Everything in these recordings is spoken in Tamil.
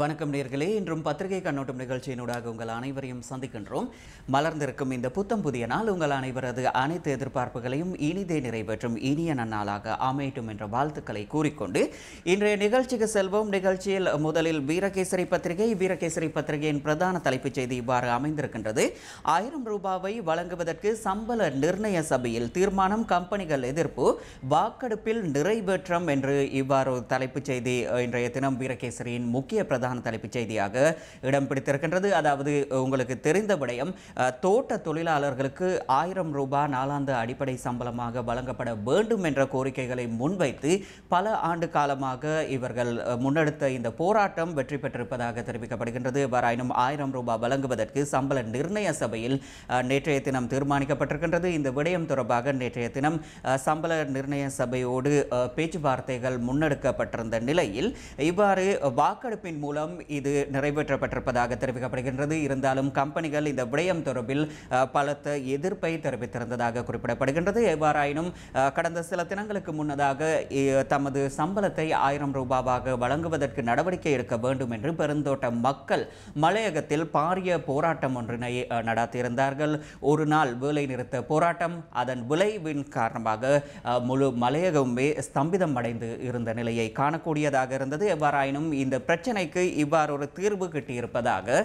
வணக்கம் நேர்களே இன்றும் பத்திரிகை கண்ணோட்டம் நிகழ்ச்சியினூடாக உங்கள் அனைவரையும் சந்திக்கின்றோம் மலர்ந்திருக்கும் இந்த புத்தம் புதிய நாள் உங்கள் அனைவரது அனைத்து எதிர்பார்ப்புகளையும் இனிதே நிறைவேற்றும் இனிய நன்னாளாக அமையட்டும் என்ற வாழ்த்துக்களை கூறிக்கொண்டு இன்றைய நிகழ்ச்சிக்கு செல்வோம் நிகழ்ச்சியில் முதலில் வீரகேசரி பத்திரிகை வீரகேசரி பத்திரிகையின் பிரதான தலைப்புச் செய்தி இவ்வாறு அமைந்திருக்கின்றது ஆயிரம் ரூபாவை வழங்குவதற்கு சம்பள நிர்ணய சபையில் தீர்மானம் கம்பெனிகள் எதிர்ப்பு வாக்கெடுப்பில் நிறைவேற்றம் என்று இவ்வாறு தலைப்புச் செய்தி இன்றைய தினம் வீரகேசரியின் முக்கிய பிரதான பிரதான தலைப்புச் செய்தியாக இடம் பிடித்திருக்கின்றது அதாவது உங்களுக்கு தெரிந்த விடயம் தோட்ட தொழிலாளர்களுக்கு ஆயிரம் ரூபாய் நாலாந்து அடிப்படை சம்பளமாக வழங்கப்பட வேண்டும் என்ற கோரிக்கைகளை முன்வைத்து பல ஆண்டு காலமாக இவர்கள் முன்னெடுத்த இந்த போராட்டம் வெற்றி பெற்றிருப்பதாக தெரிவிக்கப்படுகின்றது எவ்வாறாயினும் ஆயிரம் ரூபாய் வழங்குவதற்கு சம்பள நிர்ணய சபையில் நேற்றைய தினம் தீர்மானிக்கப்பட்டிருக்கின்றது இந்த விடயம் தொடர்பாக நேற்றைய தினம் சம்பள நிர்ணய சபையோடு பேச்சுவார்த்தைகள் முன்னெடுக்கப்பட்டிருந்த நிலையில் இவ்வாறு வாக்கெடுப்பின் மூலம் மூலம் இது நிறைவேற்றப்பட்டிருப்பதாக தெரிவிக்கப்படுகின்றது இருந்தாலும் கம்பெனிகள் இந்த விடயம் தொடர்பில் பலத்த எதிர்ப்பை தெரிவித்திருந்ததாக குறிப்பிடப்படுகின்றது எவ்வாறாயினும் கடந்த சில தினங்களுக்கு முன்னதாக தமது சம்பளத்தை ஆயிரம் ரூபாவாக வழங்குவதற்கு நடவடிக்கை எடுக்க வேண்டும் என்று பெருந்தோட்ட மக்கள் மலையகத்தில் பாரிய போராட்டம் ஒன்றினை நடத்தியிருந்தார்கள் ஒரு நாள் வேலை நிறுத்த போராட்டம் அதன் விளைவின் காரணமாக முழு மலையகமே ஸ்தம்பிதம் அடைந்து இருந்த நிலையை காணக்கூடியதாக இருந்தது எவ்வாறாயினும் இந்த பிரச்சனைக்கு இவ்வாறு ஒரு தீர்வு கிட்டியிருப்பதாக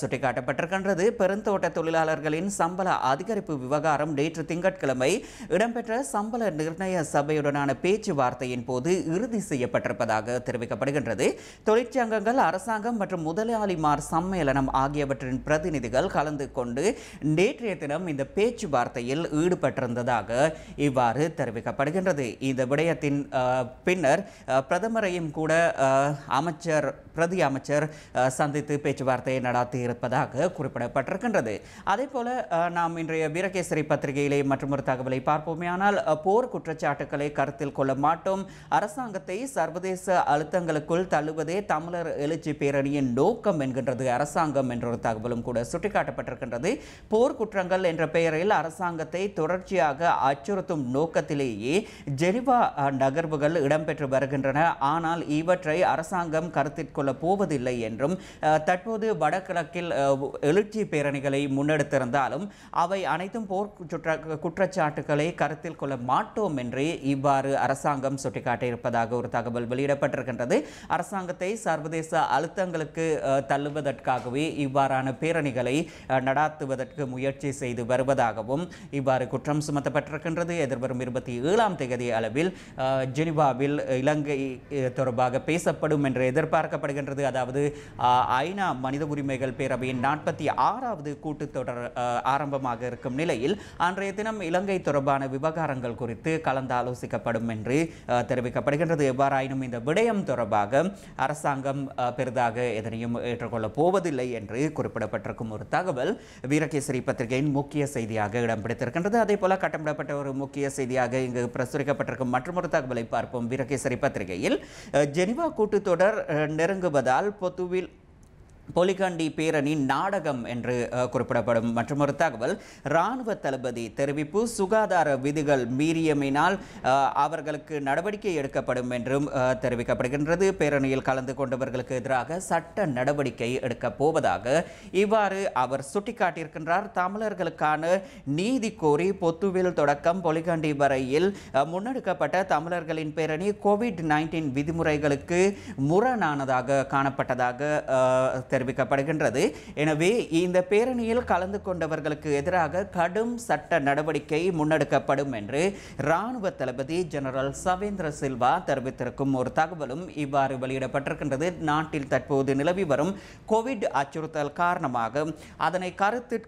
சுட்டிக்காட்டப்பட்டிருக்கின்றது பெருந்தோட்ட தொழிலாளர்களின் சம்பள அதிகரிப்பு விவகாரம் நேற்று திங்கட்கிழமை இடம்பெற்ற சம்பள நிர்ணய சபையுடனான பேச்சுவார்த்தையின் போது இறுதி செய்யப்பட்டிருப்பதாக தெரிவிக்கப்படுகின்றது தொழிற்சங்கங்கள் அரசாங்கம் மற்றும் முதலாளிமார் சம்மேளனம் ஆகியவற்றின் பிரதிநிதிகள் கலந்து கொண்டு நேற்றைய தினம் இந்த பேச்சுவார்த்தையில் ஈடுபட்டிருந்ததாக இவ்வாறு தெரிவிக்கப்படுகின்றது இந்த விடயத்தின் பின்னர் பிரதமரையும் கூட அமைச்சர் பிரதி அமைச்சர் சந்தித்து பேச்சுவார்த்தை நடத்தியிருப்பதாக குறிப்பிடப்பட்டிருக்கின்றது அதே போல நாம் இன்றைய வீரகேசரி பத்திரிகையிலே ஒரு தகவலை பார்ப்போமே ஆனால் போர் குற்றச்சாட்டுக்களை கருத்தில் கொள்ள மாட்டோம் அரசாங்கத்தை சர்வதேச அழுத்தங்களுக்குள் தள்ளுவதே தமிழர் எழுச்சி பேரணியின் நோக்கம் என்கின்றது அரசாங்கம் என்ற தகவலும் கூட சுட்டிக்காட்டப்பட்டிருக்கின்றது போர் குற்றங்கள் என்ற பெயரில் அரசாங்கத்தை தொடர்ச்சியாக அச்சுறுத்தும் நோக்கத்திலேயே ஜெனிவா நகர்வுகள் இடம்பெற்று வருகின்றன ஆனால் இவற்றை அரசாங்கம் கருத்தில் கொள்ள போவதில்லை என்றும் தற்போது வடகிழக்கில் எழுச்சி பேரணிகளை முன்னெடுத்திருந்தாலும் அவை அனைத்தும் போர் சுற்ற குற்றச்சாட்டுகளை கருத்தில் கொள்ள மாட்டோம் என்று இவ்வாறு அரசாங்கம் சுட்டிக்காட்டியிருப்பதாக ஒரு தகவல் வெளியிடப்பட்டிருக்கின்றது அரசாங்கத்தை சர்வதேச அழுத்தங்களுக்கு தள்ளுவதற்காகவே இவ்வாறான பேரணிகளை நடாத்துவதற்கு முயற்சி செய்து வருவதாகவும் இவ்வாறு குற்றம் சுமத்தப்பட்டிருக்கின்றது எதிர்வரும் இருபத்தி ஏழாம் தேதி அளவில் ஜெனிவாவில் இலங்கை தொடர்பாக பேசப்படும் என்று எதிர்பார்க்கப்படுகின்றது நடந்தது அதாவது ஐநா மனித உரிமைகள் பேரவையின் நாற்பத்தி ஆறாவது கூட்டத்தொடர் ஆரம்பமாக இருக்கும் நிலையில் அன்றைய தினம் இலங்கை தொடர்பான விவகாரங்கள் குறித்து கலந்து ஆலோசிக்கப்படும் என்று தெரிவிக்கப்படுகின்றது எவ்வாறாயினும் இந்த விடயம் தொடர்பாக அரசாங்கம் பெரிதாக எதனையும் ஏற்றுக்கொள்ளப் போவதில்லை என்று குறிப்பிடப்பட்டிருக்கும் ஒரு தகவல் வீரகேசரி பத்திரிகையின் முக்கிய செய்தியாக இடம்பிடித்திருக்கின்றது அதே போல கட்டமிடப்பட்ட ஒரு முக்கிய செய்தியாக இங்கு பிரசுரிக்கப்பட்டிருக்கும் மற்றொரு தகவலை பார்ப்போம் வீரகேசரி பத்திரிகையில் ஜெனிவா கூட்டுத்தொடர் நெருங்குவதால் dal potubil பொலிகாண்டி பேரணி நாடகம் என்று குறிப்பிடப்படும் மற்றொரு தகவல் இராணுவ தளபதி தெரிவிப்பு சுகாதார விதிகள் மீறியமையினால் அவர்களுக்கு நடவடிக்கை எடுக்கப்படும் என்றும் தெரிவிக்கப்படுகின்றது பேரணியில் கலந்து கொண்டவர்களுக்கு எதிராக சட்ட நடவடிக்கை எடுக்கப் போவதாக இவ்வாறு அவர் சுட்டிக்காட்டியிருக்கின்றார் தமிழர்களுக்கான நீதி கோரி பொத்துவில் தொடக்கம் பொலிகாண்டி வரையில் முன்னெடுக்கப்பட்ட தமிழர்களின் பேரணி கோவிட் நைன்டீன் விதிமுறைகளுக்கு முரணானதாக காணப்பட்டதாக தெரிவிக்கப்படுகின்றது எனவே இந்த பேரணியில் கலந்து கொண்டவர்களுக்கு எதிராக கடும் சட்ட நடவடிக்கை முன்னெடுக்கப்படும் என்று இராணுவ தளபதி ஜெனரல் சவேந்திர சில்வா தெரிவித்திருக்கும் ஒரு தகவலும் இவ்வாறு வெளியிடப்பட்டிருக்கின்றது நாட்டில் தற்போது நிலவி வரும் கோவிட் அச்சுறுத்தல் காரணமாக அதனை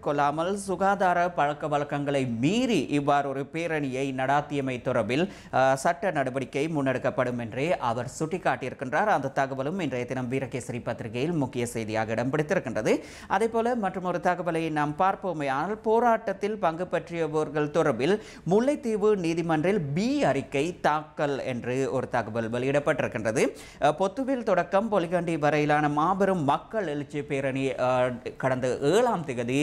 கொள்ளாமல் சுகாதார பழக்க வழக்கங்களை மீறி இவ்வாறு ஒரு பேரணியை நடாத்தியமை தொடர்பில் சட்ட நடவடிக்கை முன்னெடுக்கப்படும் என்றே அவர் சுட்டிக்காட்டியிருக்கின்றார் அந்த தகவலும் இன்றைய தினம் வீரகேசரி பத்திரிகையில் முக்கிய செய்தி செய்தியாக இடம்பிடித்திருக்கின்றது அதே போல மற்றும் ஒரு தகவலை நாம் பார்ப்போமே ஆனால் போராட்டத்தில் பங்கு பற்றியவர்கள் தொடர்பில் முல்லைத்தீவு நீதிமன்றில் பி அறிக்கை தாக்கல் என்று ஒரு தகவல் வெளியிடப்பட்டிருக்கின்றது பொத்துவில் தொடக்கம் பொலிகண்டி வரையிலான மாபெரும் மக்கள் எழுச்சி பேரணி கடந்த ஏழாம் தேதி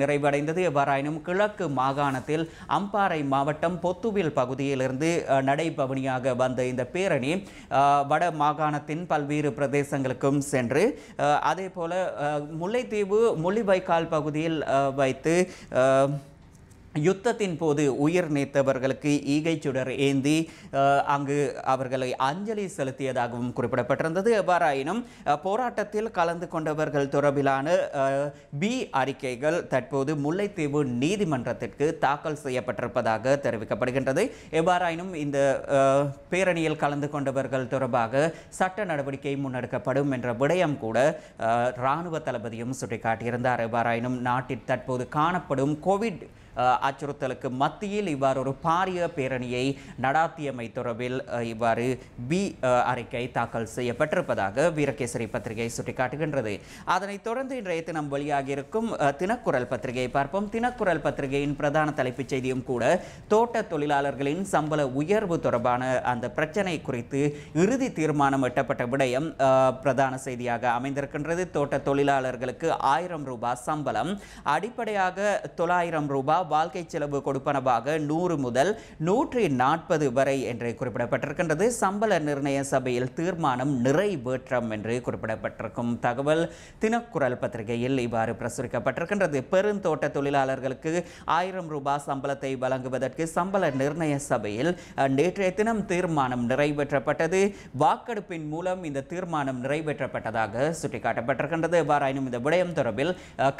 நிறைவடைந்தது எவ்வாறாயினும் கிழக்கு மாகாணத்தில் அம்பாறை மாவட்டம் பொத்துவில் பகுதியிலிருந்து நடைபவனியாக வந்த இந்த பேரணி வட மாகாணத்தின் பல்வேறு பிரதேசங்களுக்கும் சென்று அதே போல முல்லைத்தீவு முள்ளிவாய்க்கால் பகுதியில் வைத்து யுத்தத்தின் போது உயிர் நீத்தவர்களுக்கு ஈகை சுடர் ஏந்தி அங்கு அவர்களை அஞ்சலி செலுத்தியதாகவும் குறிப்பிடப்பட்டிருந்தது எவ்வாறாயினும் போராட்டத்தில் கலந்து கொண்டவர்கள் தொடர்பிலான பி அறிக்கைகள் தற்போது முல்லைத்தீவு நீதிமன்றத்திற்கு தாக்கல் செய்யப்பட்டிருப்பதாக தெரிவிக்கப்படுகின்றது எவ்வாறாயினும் இந்த பேரணியில் கலந்து கொண்டவர்கள் தொடர்பாக சட்ட நடவடிக்கை முன்னெடுக்கப்படும் என்ற விடயம் கூட இராணுவ தளபதியும் சுட்டிக்காட்டியிருந்தார் எவ்வாறாயினும் நாட்டில் தற்போது காணப்படும் கோவிட் அச்சுறுத்தலுக்கு மத்தியில் இவ்வாறு ஒரு பாரிய பேரணியை நடாத்தியமை தொடர்பில் இவ்வாறு பி அறிக்கை தாக்கல் செய்யப்பட்டிருப்பதாக வீரகேசரி பத்திரிகை சுட்டிக்காட்டுகின்றது அதனைத் தொடர்ந்து இன்றைய தினம் வெளியாகியிருக்கும் தினக்குரல் பத்திரிகையை பார்ப்போம் தினக்குரல் பத்திரிகையின் பிரதான தலைப்புச் செய்தியும் கூட தோட்ட தொழிலாளர்களின் சம்பள உயர்வு தொடர்பான அந்த பிரச்சனை குறித்து இறுதி தீர்மானம் எட்டப்பட்ட விடயம் பிரதான செய்தியாக அமைந்திருக்கின்றது தோட்ட தொழிலாளர்களுக்கு ஆயிரம் ரூபாய் சம்பளம் அடிப்படையாக தொள்ளாயிரம் ரூபாய் வாழ்க்கை செலவு கொடுப்பனவாக நூறு முதல் நூற்றி நாற்பது வரை என்று குறிப்பிடப்பட்டிருக்கின்றது சம்பள நிர்ணய சபையில் தீர்மானம் நிறைவேற்றம் என்று குறிப்பிடப்பட்டிருக்கும் தகவல் தினக்குரல் பத்திரிகையில் இவ்வாறு பிரசுரிக்கப்பட்டிருக்கின்றது பெருந்தோட்ட தொழிலாளர்களுக்கு ஆயிரம் ரூபாய் சம்பளத்தை வழங்குவதற்கு சம்பள நிர்ணய சபையில் நேற்றைய தினம் தீர்மானம் நிறைவேற்றப்பட்டது வாக்கெடுப்பின் மூலம் இந்த தீர்மானம் நிறைவேற்றப்பட்டதாக சுட்டிக்காட்டப்பட்டிருக்கின்றது எவ்வாறாயினும் இந்த விடயம் தொடர்பில்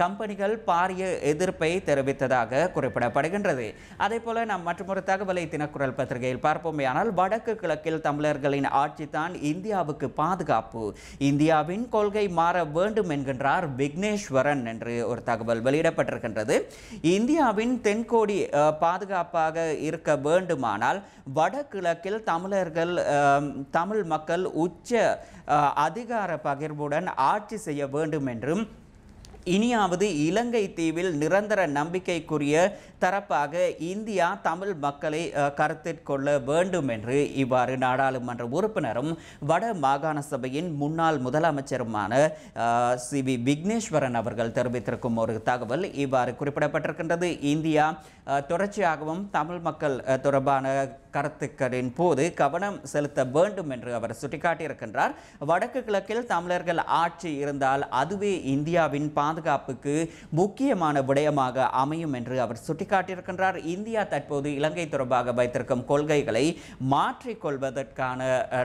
கம்பெனிகள் பாரிய எதிர்ப்பை தெரிவித்ததாக குறிப்பிடப்படுகின்றது அதே போல நாம் மற்றொரு தகவலை தினக்குரல் பத்திரிகையில் பார்ப்போமே ஆனால் வடக்கு கிழக்கில் தமிழர்களின் ஆட்சிதான் இந்தியாவுக்கு பாதுகாப்பு இந்தியாவின் கொள்கை மாற வேண்டும் என்கின்றார் விக்னேஸ்வரன் என்று ஒரு தகவல் வெளியிடப்பட்டிருக்கின்றது இந்தியாவின் தென்கோடி பாதுகாப்பாக இருக்க வேண்டுமானால் வடகிழக்கில் தமிழர்கள் தமிழ் மக்கள் உச்ச அதிகார பகிர்வுடன் ஆட்சி செய்ய வேண்டும் என்றும் இனியாவது இலங்கை தீவில் நிரந்தர நம்பிக்கைக்குரிய தரப்பாக இந்தியா தமிழ் மக்களை கருத்தில் கொள்ள வேண்டும் என்று இவ்வாறு நாடாளுமன்ற உறுப்பினரும் வட மாகாண சபையின் முன்னாள் முதலமைச்சருமான சி வி விக்னேஸ்வரன் அவர்கள் தெரிவித்திருக்கும் ஒரு தகவல் இவ்வாறு குறிப்பிடப்பட்டிருக்கின்றது இந்தியா தொடர்ச்சியாகவும் தமிழ் மக்கள் தொடர்பான கருத்துக்களின் போது கவனம் செலுத்த வேண்டும் என்று அவர் சுட்டிக்காட்டியிருக்கின்றார் வடக்கு கிழக்கில் தமிழர்கள் ஆட்சி இருந்தால் அதுவே இந்தியாவின் பாதுகாப்புக்கு முக்கியமான விடயமாக அமையும் என்று அவர் சுட்டிக்காட்டியிருக்கின்றார் இந்தியா தற்போது இலங்கை தொடர்பாக வைத்திருக்கும் கொள்கைகளை மாற்றிக்கொள்வதற்கான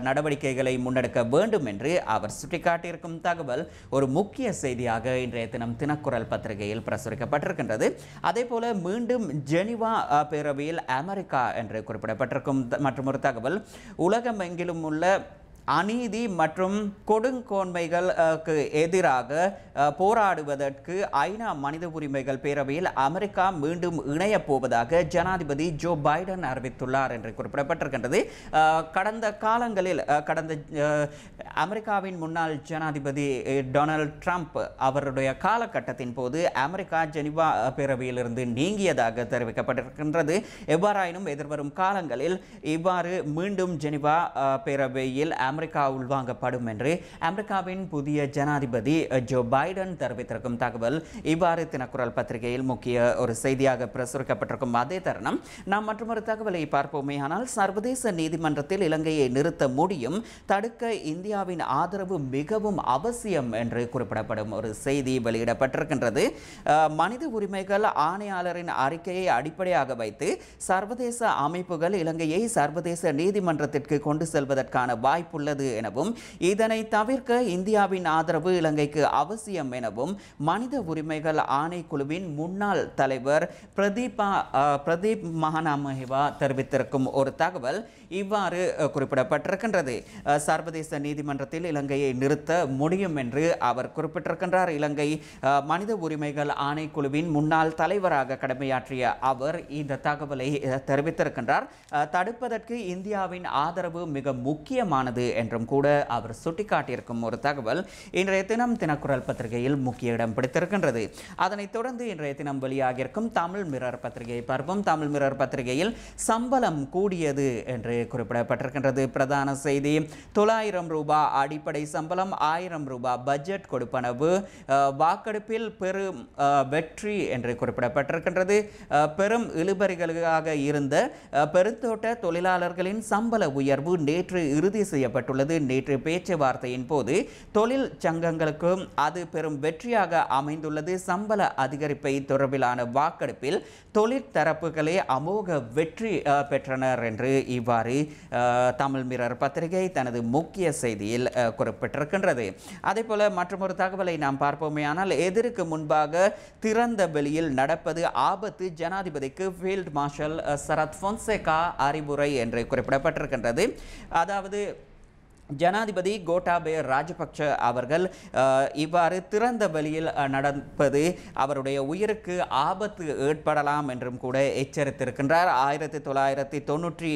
நடவடிக்கைகளை முன்னெடுக்க வேண்டும் என்று அவர் சுட்டிக்காட்டியிருக்கும் தகவல் ஒரு முக்கிய செய்தியாக இன்றைய தினம் தினக்குரல் பத்திரிகையில் பிரசுரிக்கப்பட்டிருக்கின்றது அதே போல மீண்டும் ஜெனிவா பேரவையில் அமெரிக்கா என்று குறிப்பிடப்பட்டிருக்கிறது பெற்றிருக்கும் மற்றும் ஒரு தகவல் உலகம் எங்கிலும் உள்ள அநீதி மற்றும் கொடுங்கோன்மைகளுக்கு எதிராக போராடுவதற்கு ஐநா மனித உரிமைகள் பேரவையில் அமெரிக்கா மீண்டும் இணையப் போவதாக ஜனாதிபதி ஜோ பைடன் அறிவித்துள்ளார் என்று குறிப்பிடப்பட்டிருக்கின்றது கடந்த காலங்களில் கடந்த அமெரிக்காவின் முன்னாள் ஜனாதிபதி டொனால்ட் ட்ரம்ப் அவருடைய காலகட்டத்தின் போது அமெரிக்கா ஜெனிவா பேரவையிலிருந்து நீங்கியதாக தெரிவிக்கப்பட்டிருக்கின்றது எவ்வாறாயினும் எதிர்வரும் காலங்களில் இவ்வாறு மீண்டும் ஜெனிவா பேரவையில் அமெரிக்கா அமெரிக்கா உள்வாங்கப்படும் என்று அமெரிக்காவின் புதிய ஜனாதிபதி ஜோ பைடன் தெரிவித்திருக்கும் தகவல் இவ்வாறு தினக்குரல் பத்திரிகையில் முக்கிய ஒரு செய்தியாக பிரசுரிக்கப்பட்டிருக்கும் அதே தருணம் நாம் மற்றொரு தகவலை பார்ப்போமே ஆனால் சர்வதேச நீதிமன்றத்தில் இலங்கையை நிறுத்த முடியும் தடுக்க இந்தியாவின் ஆதரவு மிகவும் அவசியம் என்று குறிப்பிடப்படும் ஒரு செய்தி வெளியிடப்பட்டிருக்கின்றது மனித உரிமைகள் ஆணையாளரின் அறிக்கையை அடிப்படையாக வைத்து சர்வதேச அமைப்புகள் இலங்கையை சர்வதேச நீதிமன்றத்திற்கு கொண்டு செல்வதற்கான வாய்ப்புள்ள நல்லது எனவும் இதனை தவிர்க்க இந்தியாவின் ஆதரவு இலங்கைக்கு அவசியம் எனவும் மனித உரிமைகள் ஆணைக்குழுவின் முன்னாள் தலைவர் பிரதீபா பிரதீப் மகானாமஹிவா தெரிவித்திருக்கும் ஒரு தகவல் இவ்வாறு குறிப்பிடப்பட்டிருக்கின்றது சர்வதேச நீதிமன்றத்தில் இலங்கையை நிறுத்த முடியும் என்று அவர் குறிப்பிட்டிருக்கின்றார் இலங்கை மனித உரிமைகள் ஆணைக்குழுவின் முன்னாள் தலைவராக கடமையாற்றிய அவர் இந்த தகவலை தெரிவித்திருக்கின்றார் தடுப்பதற்கு இந்தியாவின் ஆதரவு மிக முக்கியமானது என்றும் கூட அவர் சுட்டிக்காட்டியிருக்கும் ஒரு தகவல் இன்றைய தினம் தினக்குரல் பத்திரிகையில் முக்கிய இடம் பிடித்திருக்கின்றது அதனைத் தொடர்ந்து இன்றைய தினம் வெளியாகியிருக்கும் தமிழ் மிரர் பத்திரிகையை பார்ப்போம் தமிழ் மிரர் பத்திரிகையில் சம்பளம் கூடியது என்று குறிப்பிடப்பட்டிருக்கின்றது பிரதான செய்தி தொள்ளாயிரம் ரூபாய் அடிப்படை சம்பளம் ஆயிரம் ரூபாய் பட்ஜெட் கொடுப்பனவு வாக்கெடுப்பில் பெரும் வெற்றி என்று குறிப்பிடப்பட்டிருக்கின்றது பெரும் இழுபறிகளாக இருந்த பெருந்தோட்ட தொழிலாளர்களின் சம்பள உயர்வு நேற்று இறுதி செய்யப்பட்டு கூறப்பட்டுள்ளது நேற்று பேச்சுவார்த்தையின் போது தொழில் சங்கங்களுக்கும் அது பெரும் வெற்றியாக அமைந்துள்ளது சம்பள அதிகரிப்பை தொடர்பிலான வாக்கெடுப்பில் தொழிற்தரப்புகளே அமோக வெற்றி பெற்றனர் என்று இவ்வாறு தமிழ் மிரர் பத்திரிகை தனது முக்கிய செய்தியில் குறிப்பிட்டிருக்கின்றது அதே போல மற்றொரு தகவலை நாம் பார்ப்போமே ஆனால் எதிர்க்கு முன்பாக திறந்த வெளியில் நடப்பது ஆபத்து ஜனாதிபதிக்கு ஃபீல்ட் மார்ஷல் சரத் பொன்சேகா அறிவுரை என்று குறிப்பிடப்பட்டிருக்கின்றது அதாவது ஜனாதிபதி கோட்டாபய ராஜபக்ஷ அவர்கள் இவ்வாறு திறந்த வழியில் நடப்பது அவருடைய உயிருக்கு ஆபத்து ஏற்படலாம் என்றும் கூட எச்சரித்திருக்கின்றார் ஆயிரத்தி தொள்ளாயிரத்தி தொன்னூற்றி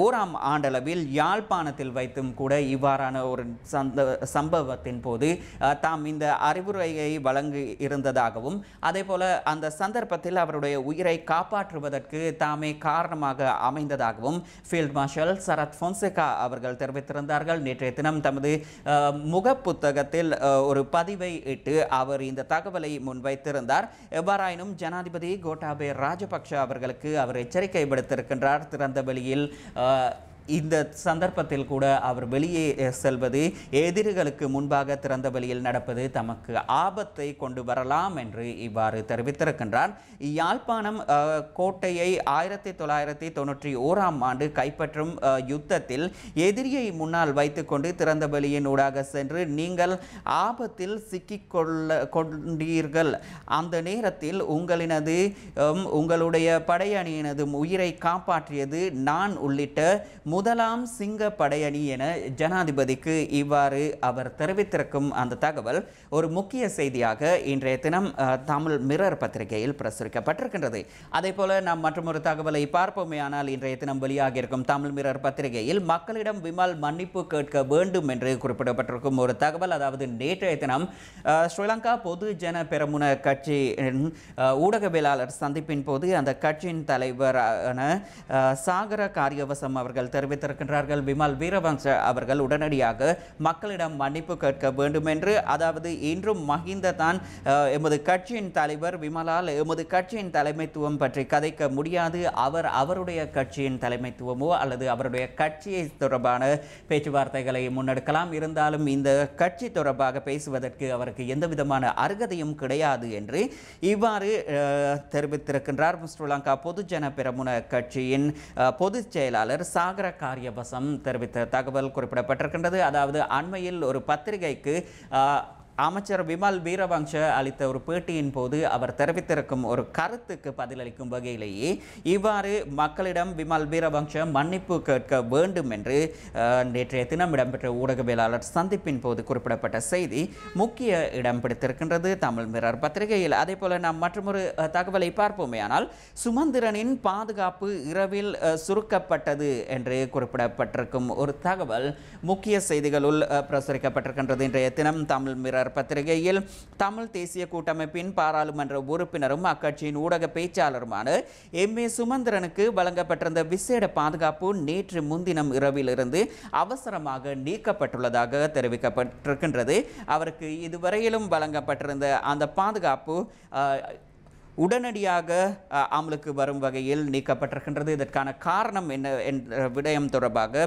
ஓராம் ஆண்டளவில் யாழ்ப்பாணத்தில் வைத்தும் கூட இவ்வாறான ஒரு சந்த சம்பவத்தின் போது தாம் இந்த அறிவுரையை வழங்கி இருந்ததாகவும் அதே போல அந்த சந்தர்ப்பத்தில் அவருடைய உயிரை காப்பாற்றுவதற்கு தாமே காரணமாக அமைந்ததாகவும் ஃபீல்ட் மார்ஷல் சரத் ஃபொன்செகா அவர்கள் தெரிவித்திருந்தார்கள் நேற்றைய தினம் தமது முக புத்தகத்தில் ஒரு பதிவை இட்டு அவர் இந்த தகவலை முன்வைத்திருந்தார் எவ்வாறாயினும் ஜனாதிபதி கோட்டாபே ராஜபக்ஷ அவர்களுக்கு அவர் எச்சரிக்கை விடுத்திருக்கின்றார் திறந்த வெளியில் இந்த சந்தர்ப்பத்தில் கூட அவர் வெளியே செல்வது எதிரிகளுக்கு முன்பாக திறந்த வழியில் நடப்பது தமக்கு ஆபத்தை கொண்டு வரலாம் என்று இவ்வாறு தெரிவித்திருக்கின்றார் யாழ்ப்பாணம் கோட்டையை ஆயிரத்தி தொள்ளாயிரத்தி தொண்ணூற்றி ஓராம் ஆண்டு கைப்பற்றும் யுத்தத்தில் எதிரியை முன்னால் வைத்துக்கொண்டு திறந்த வழியின் ஊடாக சென்று நீங்கள் ஆபத்தில் சிக்கிக்கொள்ள கொண்டீர்கள் அந்த நேரத்தில் உங்களினது உங்களுடைய படையணியினதும் உயிரை காப்பாற்றியது நான் உள்ளிட்ட முதலாம் சிங்க படையணி என ஜனாதிபதிக்கு இவ்வாறு அவர் தெரிவித்திருக்கும் அந்த தகவல் ஒரு முக்கிய செய்தியாக இன்றைய தினம் தமிழ் மிரர் பத்திரிகையில் பிரசுரிக்கப்பட்டிருக்கின்றது அதே போல நாம் மற்றொரு தகவலை பார்ப்போமே ஆனால் இன்றைய தினம் வெளியாகியிருக்கும் தமிழ் மிரர் பத்திரிகையில் மக்களிடம் விமல் மன்னிப்பு கேட்க வேண்டும் என்று குறிப்பிடப்பட்டிருக்கும் ஒரு தகவல் அதாவது நேற்றைய தினம் ஸ்ரீலங்கா பொது ஜன பெரமுன கட்சியின் ஊடகவியலாளர் சந்திப்பின் போது அந்த கட்சியின் தலைவரான சாகர காரியவசம் அவர்கள் தெரிவித்தார் தெரிவித்திருக்கின்றார்கள் விமல் வீரவன்ச அவர்கள் உடனடியாக மக்களிடம் மன்னிப்பு கேட்க வேண்டும் என்று அதாவது இன்றும் மஹிந்த தான் எமது கட்சியின் தலைவர் விமலால் எமது கட்சியின் தலைமைத்துவம் பற்றி கதைக்க முடியாது அவர் அவருடைய கட்சியின் தலைமைத்துவமோ அல்லது அவருடைய கட்சியை தொடர்பான பேச்சுவார்த்தைகளை முன்னெடுக்கலாம் இருந்தாலும் இந்த கட்சி தொடர்பாக பேசுவதற்கு அவருக்கு எந்த விதமான அருகதையும் கிடையாது என்று இவ்வாறு தெரிவித்திருக்கின்றார் ஸ்ரீலங்கா பொதுஜன பிரமுன கட்சியின் பொதுச் செயலாளர் சாகர காரியவசம் தெரிவித்த தகவல் குறிப்பிடப்பட்டிருக்கின்றது அதாவது அண்மையில் ஒரு பத்திரிகைக்கு அமைச்சர் விமல் வீரவங்ச அளித்த ஒரு பேட்டியின் போது அவர் தெரிவித்திருக்கும் ஒரு கருத்துக்கு பதிலளிக்கும் வகையிலேயே இவ்வாறு மக்களிடம் விமல் வீரவங்ச மன்னிப்பு கேட்க வேண்டும் என்று நேற்றைய தினம் இடம்பெற்ற ஊடகவியலாளர் சந்திப்பின் போது குறிப்பிடப்பட்ட செய்தி முக்கிய இடம் பிடித்திருக்கின்றது தமிழ் மிரர் பத்திரிகையில் அதே போல நாம் மற்றொரு தகவலை பார்ப்போமே ஆனால் சுமந்திரனின் பாதுகாப்பு இரவில் சுருக்கப்பட்டது என்று குறிப்பிடப்பட்டிருக்கும் ஒரு தகவல் முக்கிய செய்திகளுள் பிரசுரிக்கப்பட்டிருக்கின்றது இன்றைய தினம் தமிழ் மிரர் தொடர் பத்திரிகையில் தமிழ் தேசிய கூட்டமைப்பின் பாராளுமன்ற உறுப்பினரும் அக்கட்சியின் ஊடக பேச்சாளருமான எம் ஏ சுமந்திரனுக்கு வழங்கப்பட்டிருந்த விசேட பாதுகாப்பு நேற்று முன்தினம் இரவிலிருந்து அவசரமாக நீக்கப்பட்டுள்ளதாக தெரிவிக்கப்பட்டிருக்கின்றது அவருக்கு இதுவரையிலும் வழங்கப்பட்டிருந்த அந்த பாதுகாப்பு உடனடியாக அமலுக்கு வரும் வகையில் நீக்கப்பட்டிருக்கின்றது இதற்கான காரணம் என்ன என்ற விடயம் தொடர்பாக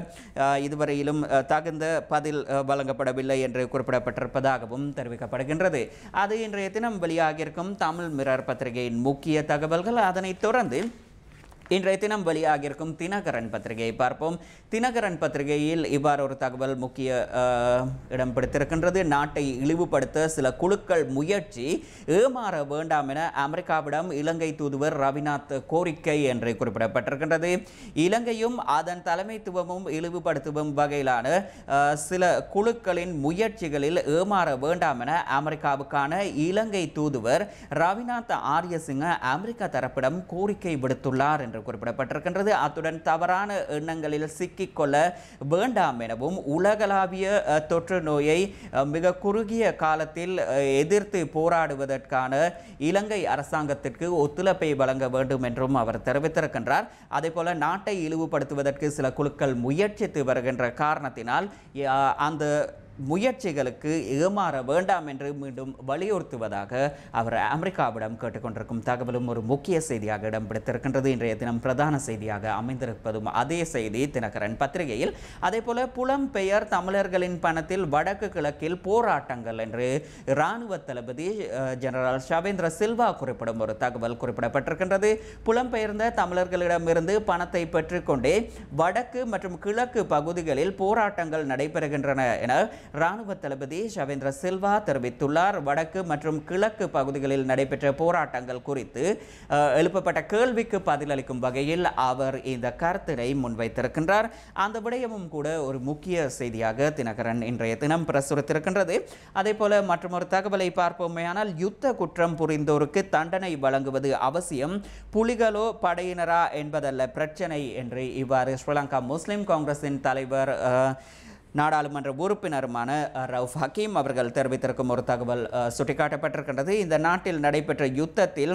இதுவரையிலும் தகுந்த பதில் வழங்கப்படவில்லை என்று குறிப்பிடப்பட்டிருப்பதாகவும் தெரிவிக்கப்படுகின்றது அது இன்றைய தினம் வெளியாகியிருக்கும் தமிழ் மிரர் பத்திரிகையின் முக்கிய தகவல்கள் அதனைத் தொடர்ந்து இன்றைய தினம் வெளியாகியிருக்கும் தினகரன் பத்திரிகையை பார்ப்போம் தினகரன் பத்திரிகையில் இவ்வாறு ஒரு தகவல் முக்கிய இடம் பிடித்திருக்கின்றது நாட்டை இழிவுபடுத்த சில குழுக்கள் முயற்சி ஏமாற வேண்டாம் என அமெரிக்காவிடம் இலங்கை தூதுவர் ரவிநாத் கோரிக்கை என்று குறிப்பிடப்பட்டிருக்கின்றது இலங்கையும் அதன் தலைமைத்துவமும் இழிவுபடுத்தும் வகையிலான சில குழுக்களின் முயற்சிகளில் ஏமாற வேண்டாம் என அமெரிக்காவுக்கான இலங்கை தூதுவர் ரவிநாத் ஆரியசிங்க அமெரிக்கா தரப்பிடம் கோரிக்கை விடுத்துள்ளார் என்று என்று குறிப்பிடப்பட்டிருக்கின்றது அத்துடன் தவறான எண்ணங்களில் சிக்கிக்கொள்ள வேண்டாம் எனவும் உலகளாவிய தொற்று நோயை மிக குறுகிய காலத்தில் எதிர்த்து போராடுவதற்கான இலங்கை அரசாங்கத்திற்கு ஒத்துழைப்பை வழங்க வேண்டும் என்றும் அவர் தெரிவித்திருக்கின்றார் அதேபோல நாட்டை இழிவுபடுத்துவதற்கு சில குழுக்கள் முயற்சித்து வருகின்ற காரணத்தினால் அந்த முயற்சிகளுக்கு ஏமாற வேண்டாம் என்று மீண்டும் வலியுறுத்துவதாக அவர் அமெரிக்காவிடம் கேட்டுக்கொண்டிருக்கும் தகவலும் ஒரு முக்கிய செய்தியாக இடம்பிடித்திருக்கின்றது இன்றைய தினம் பிரதான செய்தியாக அமைந்திருப்பதும் அதே செய்தி தினகரன் பத்திரிகையில் அதே போல புலம்பெயர் தமிழர்களின் பணத்தில் வடக்கு கிழக்கில் போராட்டங்கள் என்று இராணுவ தளபதி ஜெனரல் ஷவேந்திர சில்வா குறிப்பிடும் ஒரு தகவல் குறிப்பிடப்பட்டிருக்கின்றது புலம்பெயர்ந்த தமிழர்களிடமிருந்து பணத்தை பெற்றுக்கொண்டே வடக்கு மற்றும் கிழக்கு பகுதிகளில் போராட்டங்கள் நடைபெறுகின்றன என ராணுவ தளபதி ஷவேந்திர சில்வா தெரிவித்துள்ளார் வடக்கு மற்றும் கிழக்கு பகுதிகளில் நடைபெற்ற போராட்டங்கள் குறித்து எழுப்பப்பட்ட கேள்விக்கு பதிலளிக்கும் வகையில் அவர் இந்த கருத்தினை முன்வைத்திருக்கின்றார் அந்த விடயமும் கூட ஒரு முக்கிய செய்தியாக தினகரன் இன்றைய தினம் பிரசுரித்திருக்கின்றது அதே போல மற்றொரு தகவலை பார்ப்போமேயானால் யுத்த குற்றம் புரிந்தோருக்கு தண்டனை வழங்குவது அவசியம் புலிகளோ படையினரா என்பதல்ல பிரச்சனை என்று இவ்வாறு ஸ்ரீலங்கா முஸ்லிம் காங்கிரஸின் தலைவர் நாடாளுமன்ற உறுப்பினருமான ரவுஃப் ஹக்கீம் அவர்கள் தெரிவித்திருக்கும் ஒரு தகவல் சுட்டிக்காட்டப்பட்டிருக்கின்றது இந்த நாட்டில் நடைபெற்ற யுத்தத்தில்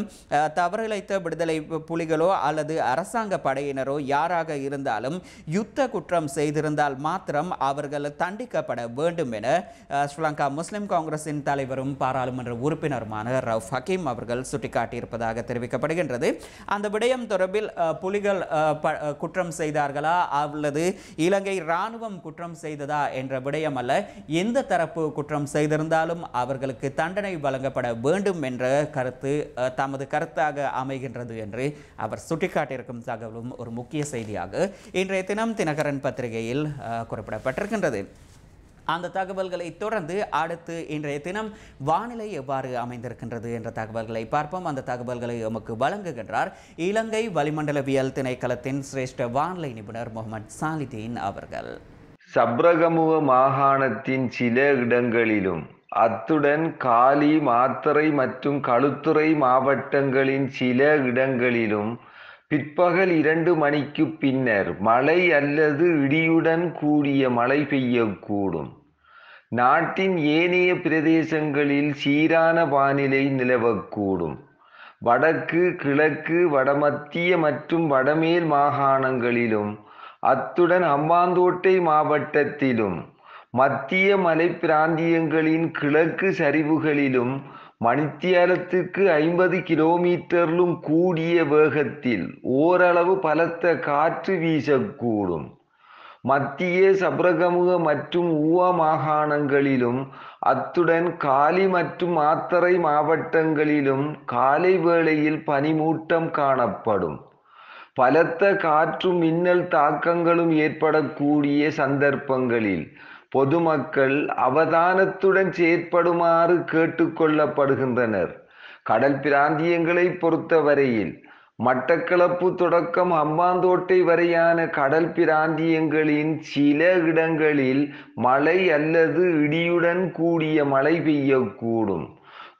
தவறிழைத்த விடுதலை புலிகளோ அல்லது அரசாங்க படையினரோ யாராக இருந்தாலும் யுத்த குற்றம் செய்திருந்தால் மாத்திரம் அவர்கள் தண்டிக்கப்பட வேண்டும் என ஸ்ரீலங்கா முஸ்லிம் காங்கிரஸின் தலைவரும் பாராளுமன்ற உறுப்பினருமான ரவுஃப் ஹக்கீம் அவர்கள் சுட்டிக்காட்டியிருப்பதாக தெரிவிக்கப்படுகின்றது அந்த விடயம் தொடர்பில் புலிகள் குற்றம் செய்தார்களா அல்லது இலங்கை இராணுவம் குற்றம் செய்த செய்ததா என்ற விடயம் அல்ல எந்த தரப்பு குற்றம் செய்திருந்தாலும் அவர்களுக்கு தண்டனை வழங்கப்பட வேண்டும் என்ற கருத்து தமது கருத்தாக அமைகின்றது என்று அவர் சுட்டிக்காட்டியிருக்கும் தகவலும் ஒரு முக்கிய செய்தியாக இன்றைய தினம் தினகரன் பத்திரிகையில் குறிப்பிடப்பட்டிருக்கின்றது அந்த தகவல்களை தொடர்ந்து அடுத்து இன்றைய தினம் வானிலை எவ்வாறு அமைந்திருக்கின்றது என்ற தகவல்களை பார்ப்போம் அந்த தகவல்களை எமக்கு வழங்குகின்றார் இலங்கை வளிமண்டலவியல் திணைக்களத்தின் சிரேஷ்ட வானிலை நிபுணர் முகமது சாலிதீன் அவர்கள் சப்ரகமுக மாகாணத்தின் சில இடங்களிலும் அத்துடன் காலி மாத்தறை மற்றும் களுத்துறை மாவட்டங்களின் சில இடங்களிலும் பிற்பகல் இரண்டு மணிக்கு பின்னர் மழை அல்லது இடியுடன் கூடிய மழை பெய்யக்கூடும் நாட்டின் ஏனைய பிரதேசங்களில் சீரான வானிலை நிலவக்கூடும் வடக்கு கிழக்கு வடமத்திய மற்றும் வடமேல் மாகாணங்களிலும் அத்துடன் ஹம்பாந்தோட்டை மாவட்டத்திலும் மத்திய மலை பிராந்தியங்களின் கிழக்கு சரிவுகளிலும் மணித்தியாலத்துக்கு ஐம்பது கிலோமீட்டரிலும் கூடிய வேகத்தில் ஓரளவு பலத்த காற்று வீசக்கூடும் மத்திய சப்ரகமுக மற்றும் ஊவா மாகாணங்களிலும் அத்துடன் காலி மற்றும் மாத்தறை மாவட்டங்களிலும் காலை வேளையில் பனிமூட்டம் காணப்படும் பலத்த காற்றும் மின்னல் தாக்கங்களும் ஏற்படக்கூடிய சந்தர்ப்பங்களில் பொதுமக்கள் அவதானத்துடன் செயற்படுமாறு கேட்டுக்கொள்ளப்படுகின்றனர் கடல் பிராந்தியங்களை பொறுத்தவரையில் மட்டக்களப்பு தொடக்கம் அம்பாந்தோட்டை வரையான கடல் பிராந்தியங்களின் சில இடங்களில் மழை அல்லது இடியுடன் கூடிய மழை பெய்யக்கூடும்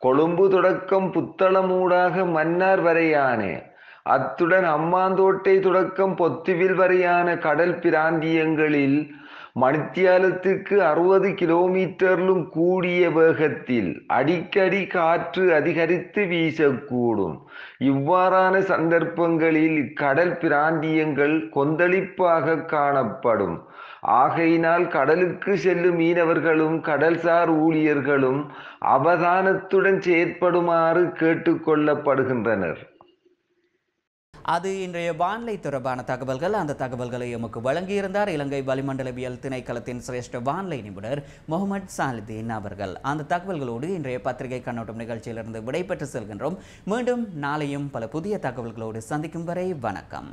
கொழும்பு தொடக்கம் புத்தளமூடாக மன்னார் வரையான அத்துடன் அம்மாந்தோட்டை தொடக்கம் பொத்துவில் வரையான கடல் பிராந்தியங்களில் மணித்தியாலத்துக்கு அறுபது கிலோமீட்டரிலும் கூடிய வேகத்தில் அடிக்கடி காற்று அதிகரித்து வீசக்கூடும் இவ்வாறான சந்தர்ப்பங்களில் கடல் பிராந்தியங்கள் கொந்தளிப்பாக காணப்படும் ஆகையினால் கடலுக்கு செல்லும் மீனவர்களும் கடல்சார் ஊழியர்களும் அவதானத்துடன் செயற்படுமாறு கேட்டுக்கொள்ளப்படுகின்றனர் அது இன்றைய வானிலை தொடர்பான தகவல்கள் அந்த தகவல்களை எமக்கு வழங்கியிருந்தார் இலங்கை வளிமண்டலவியல் திணைக்களத்தின் சிரேஷ்ட வானிலை நிபுணர் முகமது சாலிதீன் அவர்கள் அந்த தகவல்களோடு இன்றைய பத்திரிகை கண்ணோட்டம் நிகழ்ச்சியிலிருந்து விடைபெற்று செல்கின்றோம் மீண்டும் நாளையும் பல புதிய தகவல்களோடு சந்திக்கும் வரை வணக்கம்